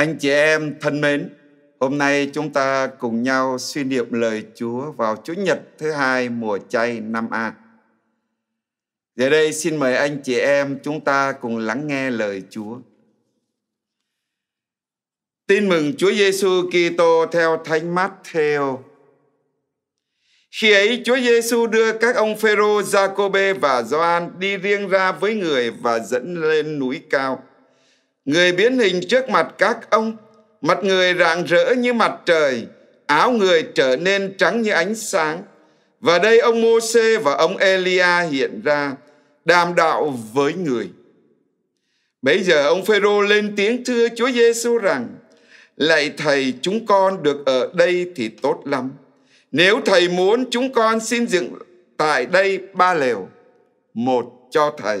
Anh chị em thân mến, hôm nay chúng ta cùng nhau suy niệm lời Chúa vào Chủ nhật thứ hai mùa chay năm A. Giờ đây xin mời anh chị em chúng ta cùng lắng nghe lời Chúa. Tin mừng Chúa Giêsu Kitô theo Thánh Matthew. Khi ấy Chúa Giêsu đưa các ông Phêrô, Giacôbê và Gioan đi riêng ra với người và dẫn lên núi cao Người biến hình trước mặt các ông, mặt người rạng rỡ như mặt trời, áo người trở nên trắng như ánh sáng. Và đây ông Môse và ông Elia hiện ra đàm đạo với người. Bấy giờ ông Phê-rô lên tiếng thưa Chúa giê Giêsu rằng: Lạy thầy, chúng con được ở đây thì tốt lắm. Nếu thầy muốn chúng con xin dựng tại đây ba lều, một cho thầy,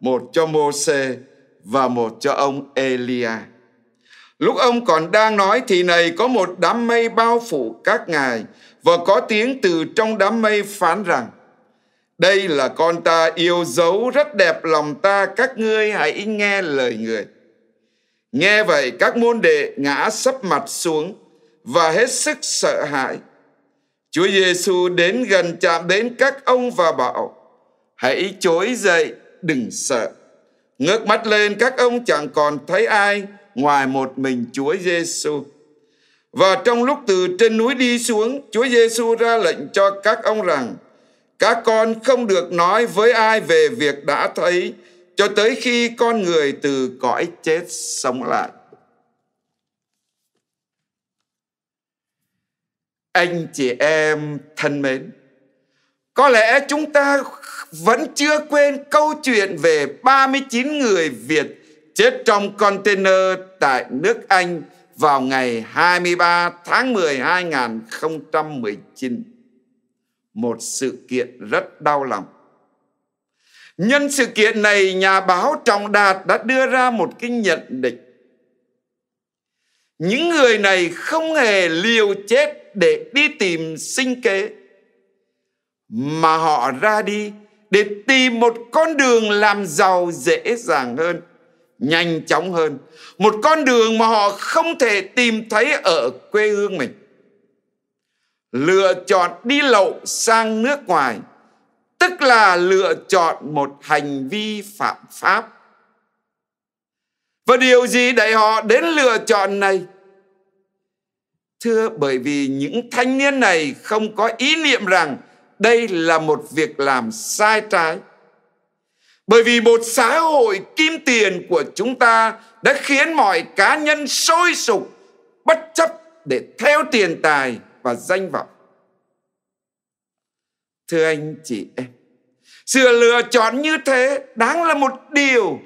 một cho Môse và một cho ông Elia. Lúc ông còn đang nói thì này có một đám mây bao phủ các ngài và có tiếng từ trong đám mây phán rằng đây là con ta yêu dấu rất đẹp lòng ta các ngươi hãy nghe lời người. Nghe vậy các môn đệ ngã sấp mặt xuống và hết sức sợ hãi. Chúa Giêsu đến gần chạm đến các ông và bảo hãy chối dậy đừng sợ. Ngước mắt lên các ông chẳng còn thấy ai ngoài một mình Chúa Giêsu. Và trong lúc từ trên núi đi xuống, Chúa Giêsu ra lệnh cho các ông rằng: Các con không được nói với ai về việc đã thấy cho tới khi con người từ cõi chết sống lại. Anh chị em thân mến, có lẽ chúng ta vẫn chưa quên câu chuyện về 39 người Việt chết trong container tại nước Anh vào ngày 23 tháng 10 2019. Một sự kiện rất đau lòng. Nhân sự kiện này, nhà báo Trọng Đạt đã đưa ra một cái nhận định. Những người này không hề liều chết để đi tìm sinh kế mà họ ra đi để tìm một con đường làm giàu dễ dàng hơn nhanh chóng hơn một con đường mà họ không thể tìm thấy ở quê hương mình lựa chọn đi lậu sang nước ngoài tức là lựa chọn một hành vi phạm pháp và điều gì đẩy họ đến lựa chọn này thưa bởi vì những thanh niên này không có ý niệm rằng đây là một việc làm sai trái bởi vì một xã hội kim tiền của chúng ta đã khiến mọi cá nhân sôi sục bất chấp để theo tiền tài và danh vọng thưa anh chị em sự lựa chọn như thế đáng là một điều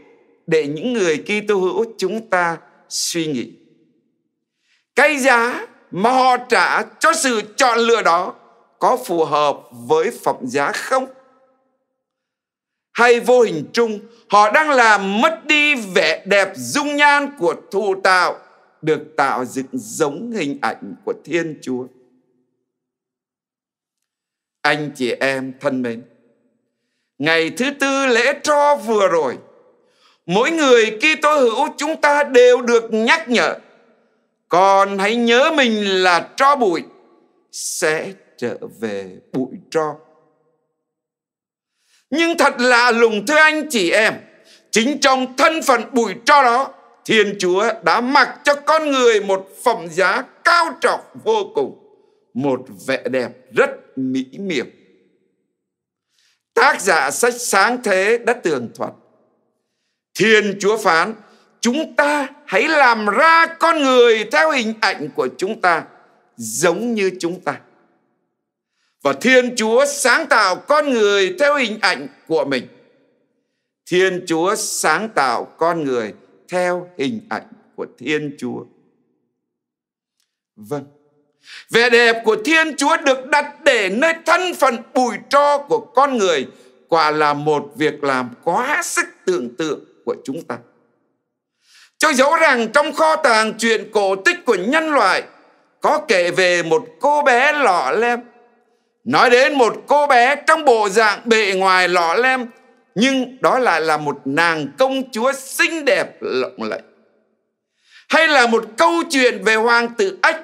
để những người Kitô hữu chúng ta suy nghĩ. Cái giá mà họ trả cho sự chọn lựa đó có phù hợp với phẩm giá không? Hay vô hình chung họ đang làm mất đi vẻ đẹp dung nhan của thụ tạo được tạo dựng giống hình ảnh của Thiên Chúa. Anh chị em thân mến, ngày thứ tư lễ tro vừa rồi, mỗi người Kitô hữu chúng ta đều được nhắc nhở còn hãy nhớ mình là tro bụi sẽ trở về bụi tro nhưng thật lạ lùng thưa anh chị em chính trong thân phận bụi tro đó thiên chúa đã mặc cho con người một phẩm giá cao trọng vô cùng một vẻ đẹp rất mỹ miều tác giả sách sáng thế đã tường thuật thiên chúa phán chúng ta hãy làm ra con người theo hình ảnh của chúng ta giống như chúng ta và Thiên Chúa sáng tạo con người theo hình ảnh của mình. Thiên Chúa sáng tạo con người theo hình ảnh của Thiên Chúa. Vâng, vẻ đẹp của Thiên Chúa được đặt để nơi thân phận bùi tro của con người quả là một việc làm quá sức tưởng tượng của chúng ta. Cho dấu rằng trong kho tàng truyện cổ tích của nhân loại có kể về một cô bé lọ lem Nói đến một cô bé trong bộ dạng bề ngoài lọ lem nhưng đó lại là một nàng công chúa xinh đẹp lộng lẫy. Hay là một câu chuyện về hoàng tử ếch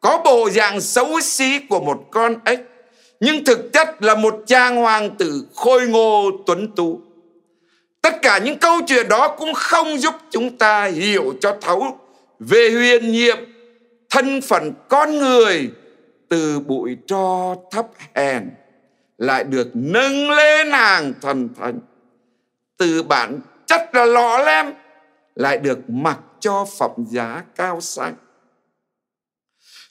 có bộ dạng xấu xí của một con ếch nhưng thực chất là một chàng hoàng tử khôi ngô tuấn tú. Tất cả những câu chuyện đó cũng không giúp chúng ta hiểu cho thấu về huyền nhiệm thân phận con người từ bụi tro thấp hèn lại được nâng lên hàng thần thánh từ bản chất là lọ lem lại được mặc cho phẩm giá cao sang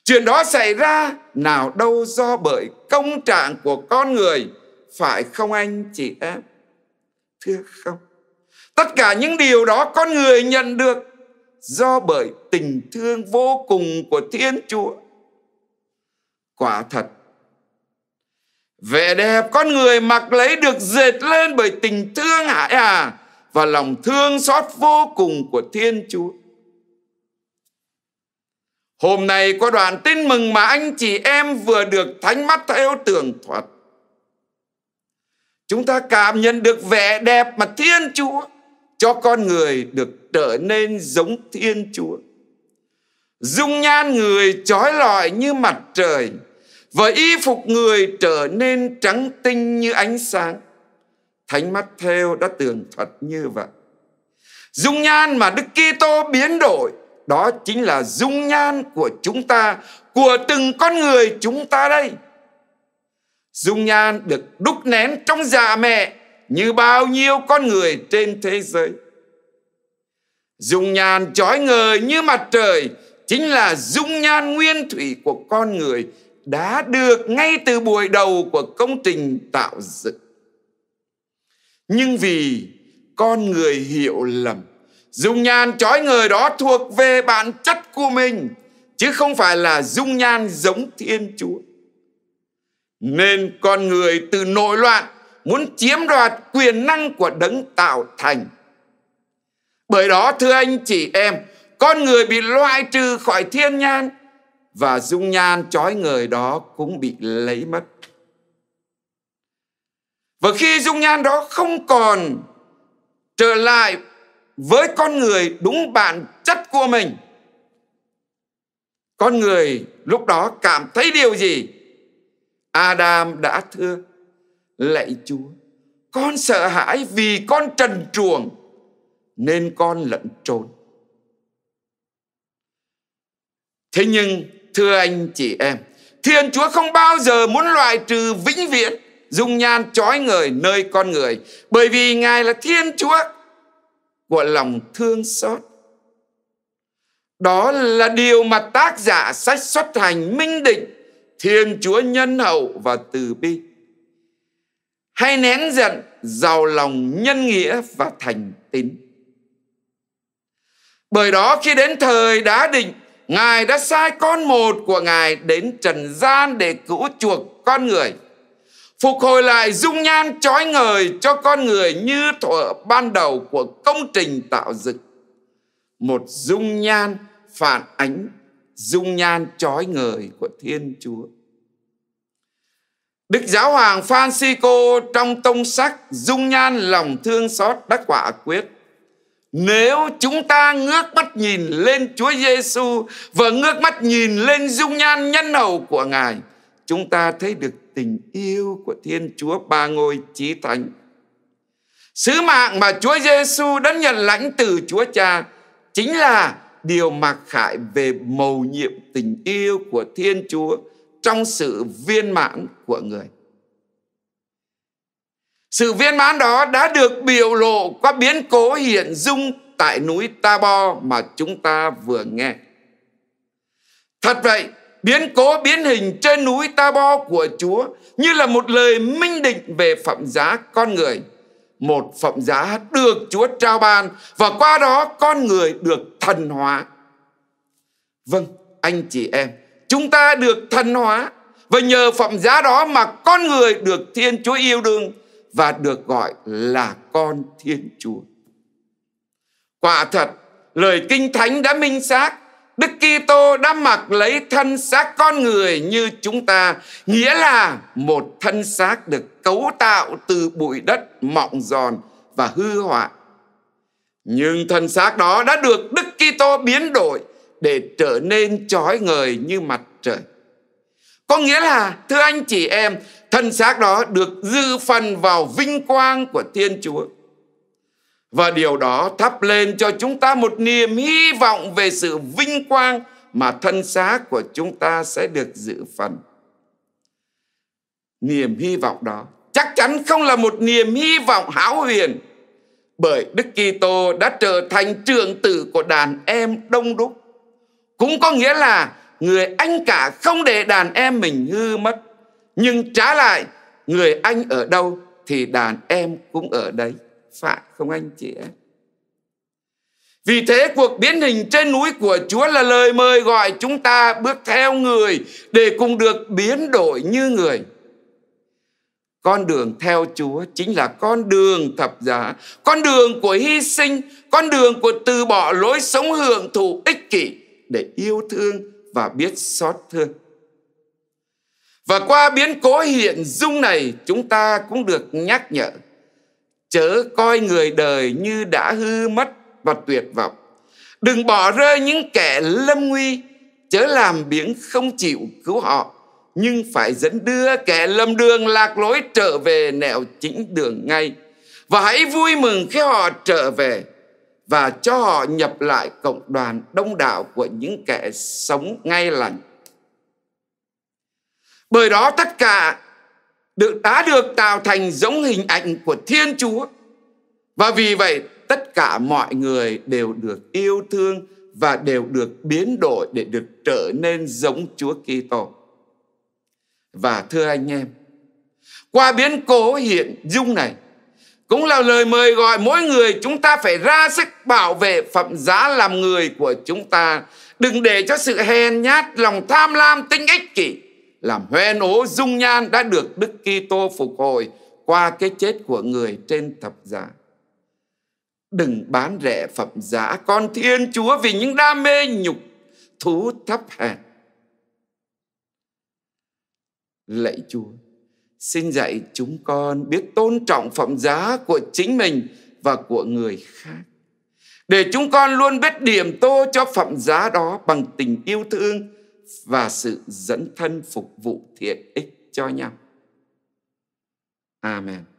chuyện đó xảy ra nào đâu do bởi công trạng của con người phải không anh chị em thưa không tất cả những điều đó con người nhận được do bởi tình thương vô cùng của thiên chúa quả thật vẻ đẹp con người mặc lấy được dệt lên bởi tình thương hải à và lòng thương xót vô cùng của thiên chúa hôm nay có đoạn tin mừng mà anh chị em vừa được thánh mắt theo tường thuật chúng ta cảm nhận được vẻ đẹp mà thiên chúa cho con người được trở nên giống thiên chúa dung nhan người trói lọi như mặt trời và y phục người trở nên trắng tinh như ánh sáng. Thánh mắt theo đã tường thuật như vậy. Dung nhan mà Đức Kitô biến đổi đó chính là dung nhan của chúng ta, của từng con người chúng ta đây. Dung nhan được đúc nén trong già mẹ như bao nhiêu con người trên thế giới. Dung nhan chói ngời như mặt trời chính là dung nhan nguyên thủy của con người đã được ngay từ buổi đầu của công trình tạo dựng. Nhưng vì con người hiểu lầm, dung nhan chói người đó thuộc về bản chất của mình, chứ không phải là dung nhan giống Thiên Chúa. Nên con người từ nội loạn muốn chiếm đoạt quyền năng của đấng tạo thành. Bởi đó thưa anh chị em, con người bị loại trừ khỏi thiên nhan và dung nhan trói người đó cũng bị lấy mất. Và khi dung nhan đó không còn trở lại với con người đúng bản chất của mình, con người lúc đó cảm thấy điều gì? Adam đã thưa, lạy Chúa, con sợ hãi vì con trần truồng nên con lận trốn. Thế nhưng Thưa anh chị em, Thiên Chúa không bao giờ muốn loại trừ vĩnh viễn dung nhan trói người nơi con người bởi vì Ngài là Thiên Chúa của lòng thương xót. Đó là điều mà tác giả sách xuất hành minh định Thiên Chúa nhân hậu và từ bi. Hay nén giận, giàu lòng nhân nghĩa và thành tín. Bởi đó khi đến thời đá định Ngài đã sai con một của Ngài đến trần gian để cứu chuộc con người. Phục hồi lại dung nhan trói ngời cho con người như thuở ban đầu của công trình tạo dựng. Một dung nhan phản ánh dung nhan trói ngời của Thiên Chúa. Đức Giáo hoàng Francisco trong tông sắc dung nhan lòng thương xót đắc quả quyết nếu chúng ta ngước mắt nhìn lên Chúa Giêsu và ngước mắt nhìn lên dung nhan nhân hậu của Ngài, chúng ta thấy được tình yêu của Thiên Chúa Ba Ngôi Chí Thánh. Sứ mạng mà Chúa Giêsu đã nhận lãnh từ Chúa Cha chính là điều mặc khải về mầu nhiệm tình yêu của Thiên Chúa trong sự viên mãn của người. Sự viên mãn đó đã được biểu lộ qua biến cố hiện dung tại núi Tabo mà chúng ta vừa nghe. Thật vậy, biến cố biến hình trên núi Tabo của Chúa như là một lời minh định về phẩm giá con người. Một phẩm giá được Chúa trao ban và qua đó con người được thần hóa. Vâng, anh chị em, chúng ta được thần hóa và nhờ phẩm giá đó mà con người được Thiên Chúa yêu đương và được gọi là con Thiên Chúa. Quả thật, lời Kinh Thánh đã minh xác Đức Kitô đã mặc lấy thân xác con người như chúng ta, nghĩa là một thân xác được cấu tạo từ bụi đất mọng giòn và hư hoại. Nhưng thân xác đó đã được Đức Kitô biến đổi để trở nên trói ngời như mặt trời. Có nghĩa là thưa anh chị em, thân xác đó được dư phần vào vinh quang của Thiên Chúa. Và điều đó thắp lên cho chúng ta một niềm hy vọng về sự vinh quang mà thân xác của chúng ta sẽ được dự phần. Niềm hy vọng đó chắc chắn không là một niềm hy vọng hão huyền bởi Đức Kitô đã trở thành trường tử của đàn em đông đúc. Cũng có nghĩa là người anh cả không để đàn em mình hư mất nhưng trả lại người anh ở đâu thì đàn em cũng ở đấy phải không anh chị em vì thế cuộc biến hình trên núi của Chúa là lời mời gọi chúng ta bước theo người để cùng được biến đổi như người. Con đường theo Chúa chính là con đường thập giá, con đường của hy sinh, con đường của từ bỏ lối sống hưởng thụ ích kỷ để yêu thương và biết xót thương. Và qua biến cố hiện dung này chúng ta cũng được nhắc nhở chớ coi người đời như đã hư mất và tuyệt vọng. Đừng bỏ rơi những kẻ lâm nguy, chớ làm biếng không chịu cứu họ, nhưng phải dẫn đưa kẻ lầm đường lạc lối trở về nẻo chính đường ngay. Và hãy vui mừng khi họ trở về và cho họ nhập lại cộng đoàn đông đảo của những kẻ sống ngay lành bởi đó tất cả được đã được tạo thành giống hình ảnh của Thiên Chúa và vì vậy tất cả mọi người đều được yêu thương và đều được biến đổi để được trở nên giống Chúa Kitô. Và thưa anh em, qua biến cố hiện dung này cũng là lời mời gọi mỗi người chúng ta phải ra sức bảo vệ phẩm giá làm người của chúng ta. Đừng để cho sự hèn nhát, lòng tham lam, tính ích kỷ làm hoen ố dung nhan đã được Đức Kitô phục hồi qua cái chết của người trên thập giá. Đừng bán rẻ phẩm giá con Thiên Chúa vì những đam mê nhục thú thấp hèn. Lạy Chúa, xin dạy chúng con biết tôn trọng phẩm giá của chính mình và của người khác để chúng con luôn biết điểm tô cho phẩm giá đó bằng tình yêu thương và sự dẫn thân phục vụ thiện ích cho nhau. Amen.